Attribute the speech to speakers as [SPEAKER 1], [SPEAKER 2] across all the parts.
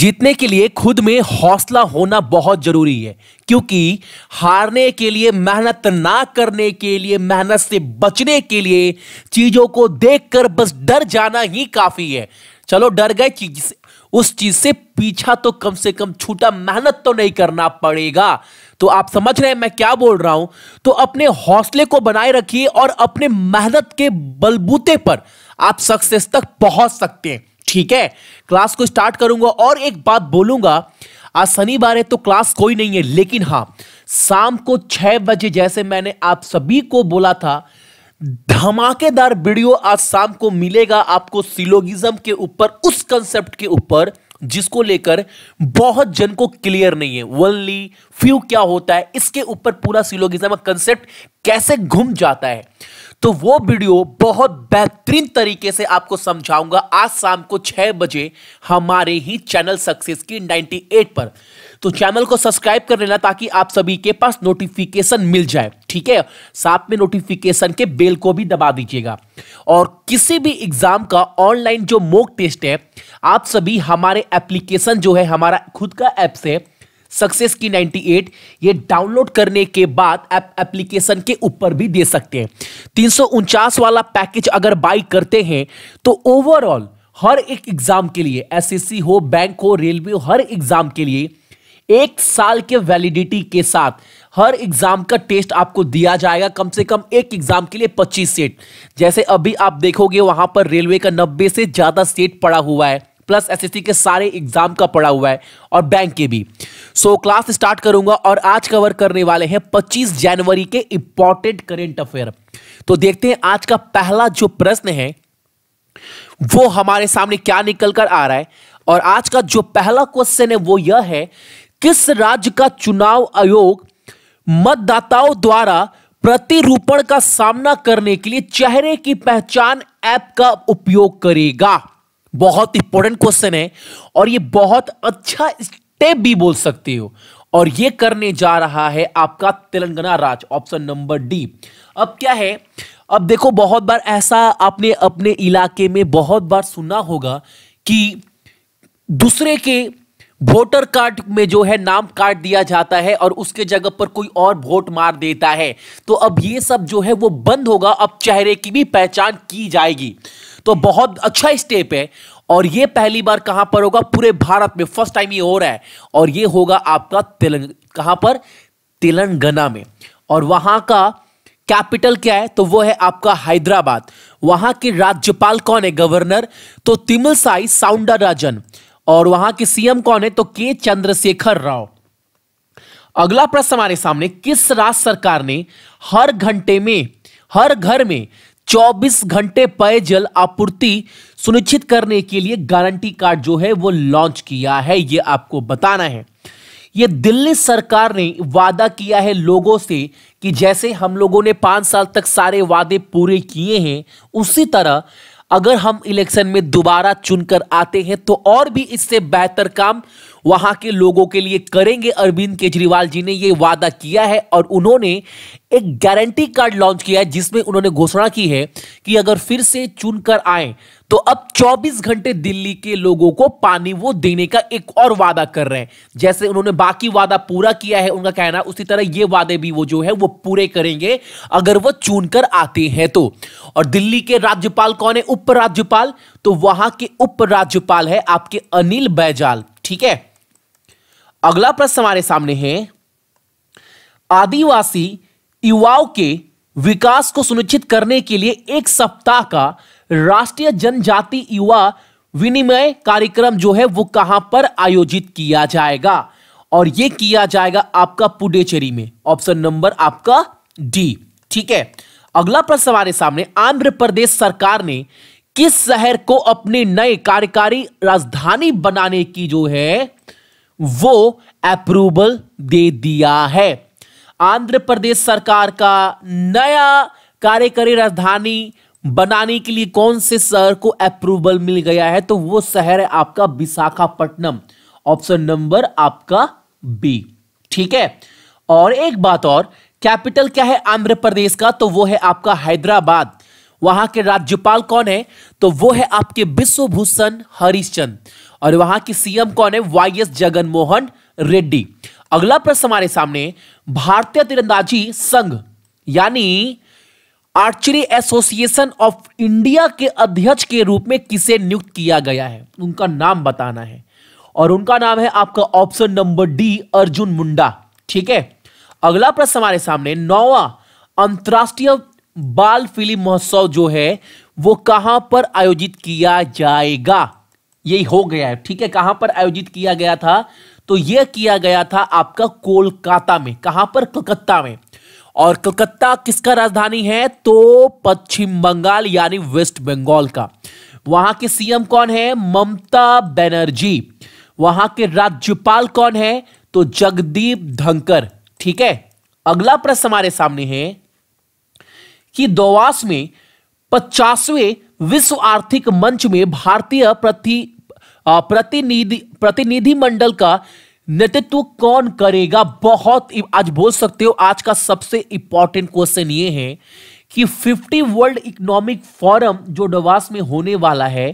[SPEAKER 1] जीतने के लिए खुद में हौसला होना बहुत जरूरी है क्योंकि हारने के लिए मेहनत ना करने के लिए मेहनत से बचने के लिए चीजों को देखकर बस डर जाना ही काफी है चलो डर गए चीज उस चीज से पीछा तो कम से कम छूटा मेहनत तो नहीं करना पड़ेगा तो आप समझ रहे हैं मैं क्या बोल रहा हूं तो अपने हौसले को बनाए रखिए और अपने मेहनत के बलबूते पर आप सक्सेस तक पहुंच सकते हैं ठीक है क्लास को स्टार्ट करूंगा और एक बात बोलूंगा आज शनिवार है तो क्लास कोई नहीं है लेकिन हाँ शाम को छह बजे जैसे मैंने आप सभी को बोला था धमाकेदार वीडियो आज शाम को मिलेगा आपको सिलोगिज्म के ऊपर उस कंसेप्ट के ऊपर जिसको लेकर बहुत जन को क्लियर नहीं है वनली फ्यू क्या होता है इसके ऊपर पूरा सिलोगिज्म का कंसेप्ट कैसे घूम जाता है तो वो वीडियो बहुत बेहतरीन तरीके से आपको समझाऊंगा आज शाम को छह बजे हमारे ही चैनल सक्सेस की 98 पर तो चैनल को सब्सक्राइब कर लेना ताकि आप सभी के पास नोटिफिकेशन मिल जाए ठीक है साथ में नोटिफिकेशन के बेल को भी दबा दीजिएगा और किसी भी एग्जाम का ऑनलाइन जो मोक टेस्ट है आप सभी हमारे एप्लीकेशन जो है हमारा खुद का एप्स है सक्सेस की 98 ये डाउनलोड करने के बाद एप्लीकेशन के ऊपर भी दे सकते हैं तीन वाला पैकेज अगर बाई करते हैं तो ओवरऑल हर एक एग्जाम के लिए एस हो बैंक हो रेलवे हो हर एग्जाम के लिए एक साल के वैलिडिटी के साथ हर एग्जाम का टेस्ट आपको दिया जाएगा कम से कम एक एग्जाम के लिए 25 सेट जैसे अभी आप देखोगे वहां पर रेलवे का 90 से ज्यादा सेट पड़ा हुआ है प्लस एस के सारे एग्जाम का पड़ा हुआ है और बैंक के भी सो so, क्लास स्टार्ट करूंगा और आज कवर करने वाले हैं 25 जनवरी के इंपॉर्टेंट करेंट अफेयर तो देखते हैं आज का पहला जो प्रश्न है वो हमारे सामने क्या निकल कर आ रहा है और आज का जो पहला क्वेश्चन है वो यह है किस राज्य का चुनाव आयोग मतदाताओं द्वारा प्रतिरूपण का सामना करने के लिए चेहरे की पहचान ऐप का उपयोग करेगा बहुत इंपॉर्टेंट क्वेश्चन है और ये बहुत अच्छा स्टेप भी बोल सकते हो और ये करने जा रहा है आपका तेलंगाना राज ऑप्शन नंबर डी अब क्या है अब देखो बहुत बार ऐसा आपने अपने इलाके में बहुत बार सुना होगा कि दूसरे के वोटर कार्ड में जो है नाम काट दिया जाता है और उसके जगह पर कोई और वोट मार देता है तो अब ये सब जो है वो बंद होगा अब चेहरे की भी पहचान की जाएगी तो बहुत अच्छा स्टेप है और ये पहली बार कहां पर होगा पूरे भारत में फर्स्ट टाइम ये हो रहा है और ये होगा आपका तेलंग कहां पर तेलंगाना में और वहां का कैपिटल क्या है तो वो है आपका हैदराबाद वहां के राज्यपाल कौन है गवर्नर तो साई साउंडा राजन और वहां के सीएम कौन है तो के चंद्रशेखर राव अगला प्रश्न हमारे सामने किस राज्य सरकार ने हर घंटे में हर घर में 24 घंटे पेयजल जल आपूर्ति सुनिश्चित करने के लिए गारंटी कार्ड जो है वो लॉन्च किया है ये आपको बताना है ये दिल्ली सरकार ने वादा किया है लोगों से कि जैसे हम लोगों ने पांच साल तक सारे वादे पूरे किए हैं उसी तरह अगर हम इलेक्शन में दोबारा चुनकर आते हैं तो और भी इससे बेहतर काम वहां के लोगों के लिए करेंगे अरविंद केजरीवाल जी ने यह वादा किया है और उन्होंने एक गारंटी कार्ड लॉन्च किया है जिसमें उन्होंने घोषणा की है कि अगर फिर से चुनकर आए तो अब 24 घंटे दिल्ली के लोगों को पानी वो देने का एक और वादा कर रहे हैं जैसे उन्होंने बाकी वादा पूरा किया है उनका कहना उसी तरह ये वादे भी वो जो है वो पूरे करेंगे अगर वो चुनकर आते हैं तो और दिल्ली के राज्यपाल कौन है उपराज्यपाल तो वहां के उपराज्यपाल है आपके अनिल बैजाल ठीक है अगला प्रश्न हमारे सामने है आदिवासी युवाओं के विकास को सुनिश्चित करने के लिए एक सप्ताह का राष्ट्रीय जनजाति युवा विनिमय कार्यक्रम जो है वो कहां पर आयोजित किया जाएगा और ये किया जाएगा आपका पुडेचेरी में ऑप्शन नंबर आपका डी ठीक है अगला प्रश्न हमारे सामने आंध्र प्रदेश सरकार ने किस शहर को अपने नए कार्यकारी राजधानी बनाने की जो है वो अप्रूवल दे दिया है आंध्र प्रदेश सरकार का नया कार्यकारी राजधानी बनाने के लिए कौन से शहर को अप्रूवल मिल गया है तो वो शहर है आपका विशाखापट्टनम ऑप्शन नंबर आपका बी ठीक है और एक बात और कैपिटल क्या है आंध्र प्रदेश का तो वो है आपका हैदराबाद वहां के राज्यपाल कौन है तो वो है आपके विश्वभूषण हरिश्चंद और वहां की सीएम कौन है वाई एस जगनमोहन रेड्डी अगला प्रश्न हमारे सामने भारतीय तीरंदाजी संघ यानी आर्चरी एसोसिएशन ऑफ इंडिया के अध्यक्ष के रूप में किसे नियुक्त किया गया है उनका नाम बताना है और उनका नाम है आपका option number D Arjun Munda ठीक है अगला प्रश्न हमारे सामने नौवा अंतरराष्ट्रीय बाल फिल्म महोत्सव जो है वो कहां पर आयोजित किया जाएगा यही हो गया है ठीक है कहां पर आयोजित किया गया था तो यह किया गया था आपका कोलकाता में कहां पर कलकत्ता में और कलकत्ता किसका राजधानी है तो पश्चिम बंगाल यानी वेस्ट बंगाल का वहां के सीएम कौन है ममता बनर्जी वहां के राज्यपाल कौन है तो जगदीप धनकर ठीक है अगला प्रश्न हमारे सामने है कि दोवास में पचासवें विश्व आर्थिक मंच में भारतीय प्रति प्रतिनिधि प्रतिनिधि मंडल का नेतृत्व कौन करेगा बहुत आज बोल सकते हो आज का सबसे इंपॉर्टेंट क्वेश्चन ये है कि 50 वर्ल्ड इकोनॉमिक फोरम जो डवास में होने वाला है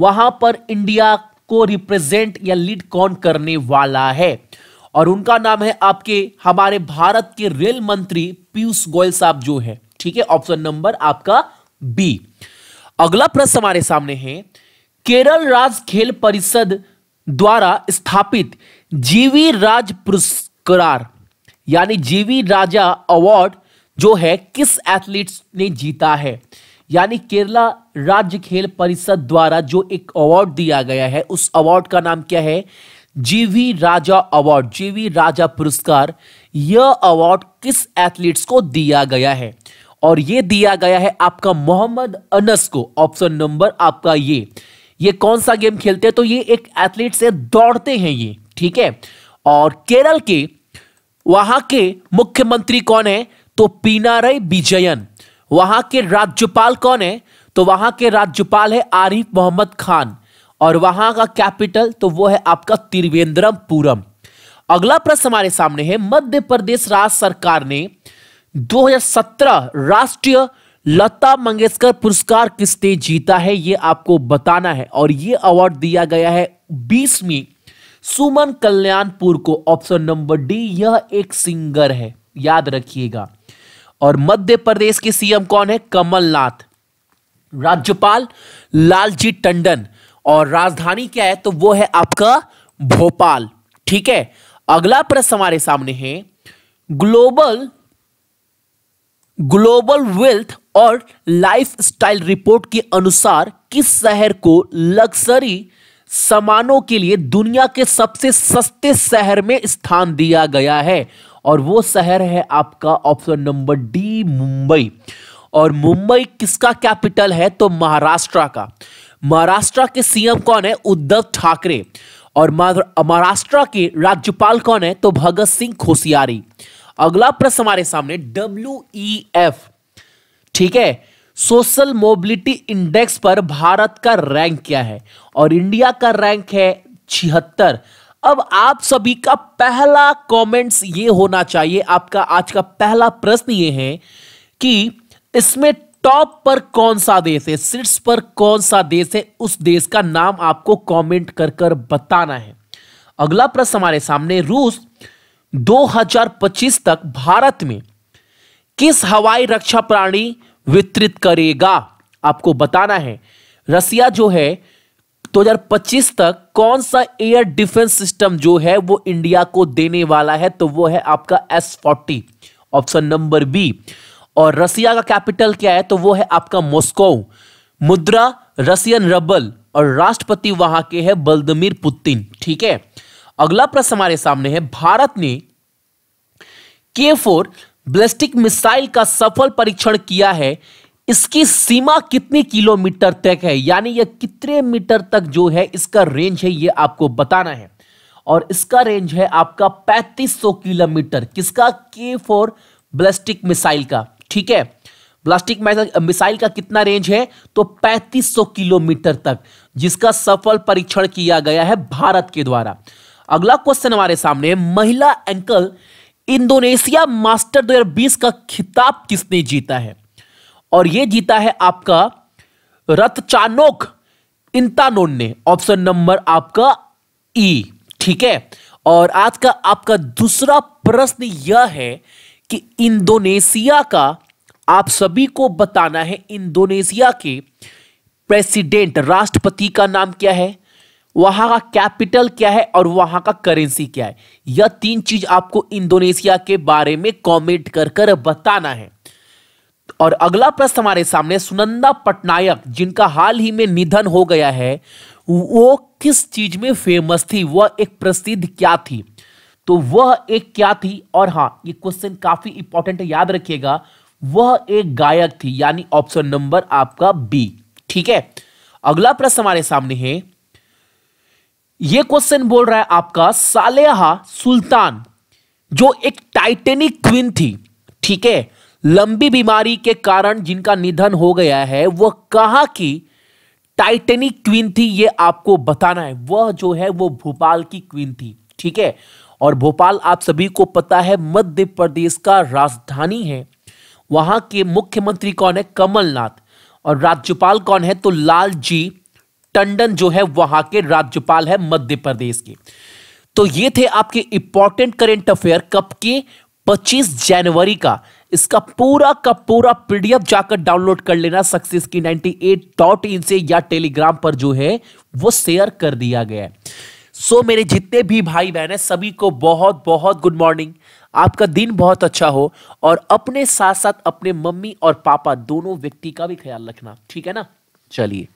[SPEAKER 1] वहां पर इंडिया को रिप्रेजेंट या लीड कौन करने वाला है और उनका नाम है आपके हमारे भारत के रेल मंत्री पीयूष गोयल साहब जो है ठीक है ऑप्शन नंबर आपका बी अगला प्रश्न हमारे सामने है केरल राज्य खेल परिषद द्वारा स्थापित जीवी राज पुरस्कार यानी जीवी राजा अवार्ड जो है किस एथलीट्स ने जीता है यानी केरला राज्य खेल परिषद द्वारा जो एक अवार्ड दिया गया है उस अवार्ड का नाम क्या है जीवी राजा अवार्ड जीवी राजा पुरस्कार यह अवार्ड किस एथलीट्स को दिया गया है और ये दिया गया है आपका मोहम्मद अनस को ऑप्शन नंबर आपका ये ये कौन सा गेम खेलते हैं तो ये एक एथलीट से दौड़ते हैं ये ठीक है और केरल के वहां के मुख्यमंत्री कौन है तो पीनारई विजयन वहां के राज्यपाल कौन है तो वहां के राज्यपाल है आरिफ मोहम्मद खान और वहां का कैपिटल तो वो है आपका त्रिवेंद्रमपुरम अगला प्रश्न हमारे सामने है मध्य प्रदेश राज्य सरकार ने 2017 राष्ट्रीय लता मंगेशकर पुरस्कार किसने जीता है ये आपको बताना है और ये अवार्ड दिया गया है बीसवीं सुमन कल्याणपुर को ऑप्शन नंबर डी यह एक सिंगर है याद रखिएगा और मध्य प्रदेश के सीएम कौन है कमलनाथ राज्यपाल लालजी टंडन और राजधानी क्या है तो वो है आपका भोपाल ठीक है अगला प्रश्न हमारे सामने है ग्लोबल ग्लोबल वेल्थ और लाइफस्टाइल रिपोर्ट के अनुसार किस शहर को लग्जरी सामानों के लिए दुनिया के सबसे सस्ते शहर में स्थान दिया गया है और वो शहर है आपका ऑप्शन नंबर डी मुंबई और मुंबई किसका कैपिटल है तो महाराष्ट्र का महाराष्ट्र के सीएम कौन है उद्धव ठाकरे और महाराष्ट्र के राज्यपाल कौन है तो भगत सिंह कोशियारी अगला प्रश्न हमारे सामने डब्ल्यू ई एफ ठीक है सोशल मोबिलिटी इंडेक्स पर भारत का रैंक क्या है और इंडिया का रैंक है छिहत्तर अब आप सभी का पहला कमेंट्स ये होना चाहिए आपका आज का पहला प्रश्न ये है कि इसमें टॉप पर कौन सा देश है शीर्ष पर कौन सा देश है उस देश का नाम आपको कमेंट कर कर बताना है अगला प्रश्न हमारे सामने रूस 2025 तक भारत में किस हवाई रक्षा प्रणाली वितरित करेगा आपको बताना है रसिया जो है 2025 तक कौन सा एयर डिफेंस सिस्टम जो है वो इंडिया को देने वाला है तो वो है आपका S forty option number B और रसिया का कैपिटल क्या है तो वो है आपका मॉस्को मुद्रा रसियन रबल और राष्ट्रपति वहां के है बल्दमीर पुतिन ठीक है अगला प्रश्न हमारे सामने है भारत ने के फोर ब्लेस्टिक मिसाइल का सफल परीक्षण किया है इसकी सीमा कितनी किलोमीटर तक है यानी यह कितने मीटर तक जो है इसका रेंज है यह आपको बताना है और इसका रेंज है आपका 3500 किलोमीटर किसका के फोर ब्लास्टिक मिसाइल का ठीक है ब्लास्टिक मिसाइल का कितना रेंज है तो 3500 किलोमीटर तक जिसका सफल परीक्षण किया गया है भारत के द्वारा अगला क्वेश्चन हमारे सामने महिला एंकल इंडोनेशिया मास्टर 2020 का खिताब किसने जीता है और यह जीता है आपका चानोक इंतानोन ने ऑप्शन नंबर आपका ई ठीक है और आज का आपका दूसरा प्रश्न यह है कि इंडोनेशिया का आप सभी को बताना है इंडोनेशिया के प्रेसिडेंट राष्ट्रपति का नाम क्या है वहां का कैपिटल क्या है और वहां का करेंसी क्या है यह तीन चीज आपको इंडोनेशिया के बारे में कमेंट कर कर बताना है और अगला प्रश्न हमारे सामने सुनंदा पटनायक जिनका हाल ही में निधन हो गया है वो किस चीज में फेमस थी वह एक प्रसिद्ध क्या थी तो वह एक क्या थी और हाँ ये क्वेश्चन काफी इंपॉर्टेंट है याद रखिएगा वह एक गायक थी यानी ऑप्शन नंबर आपका बी ठीक है अगला प्रश्न हमारे सामने है ये क्वेश्चन बोल रहा है आपका सालेहा सुल्तान जो एक टाइटेनिक क्वीन थी ठीक है लंबी बीमारी के कारण जिनका निधन हो गया है वह कहा की टाइटेनिक क्वीन थी ये आपको बताना है वह जो है वो भोपाल की क्वीन थी ठीक है और भोपाल आप सभी को पता है मध्य प्रदेश का राजधानी है वहां के मुख्यमंत्री कौन है कमलनाथ और राज्यपाल कौन है तो लाल जी टंडन जो है वहां के राज्यपाल है मध्य प्रदेश के तो ये थे आपके इंपॉर्टेंट करेंट अफेयर कब के 25 जनवरी का इसका पूरा का पूरा पीडीएफ जाकर डाउनलोड कर लेना सक्सेस की नाइनटी से या टेलीग्राम पर जो है वो शेयर कर दिया गया है सो so, मेरे जितने भी भाई बहन है सभी को बहुत बहुत गुड मॉर्निंग आपका दिन बहुत अच्छा हो और अपने साथ साथ अपने मम्मी और पापा दोनों व्यक्ति का भी ख्याल रखना ठीक है ना चलिए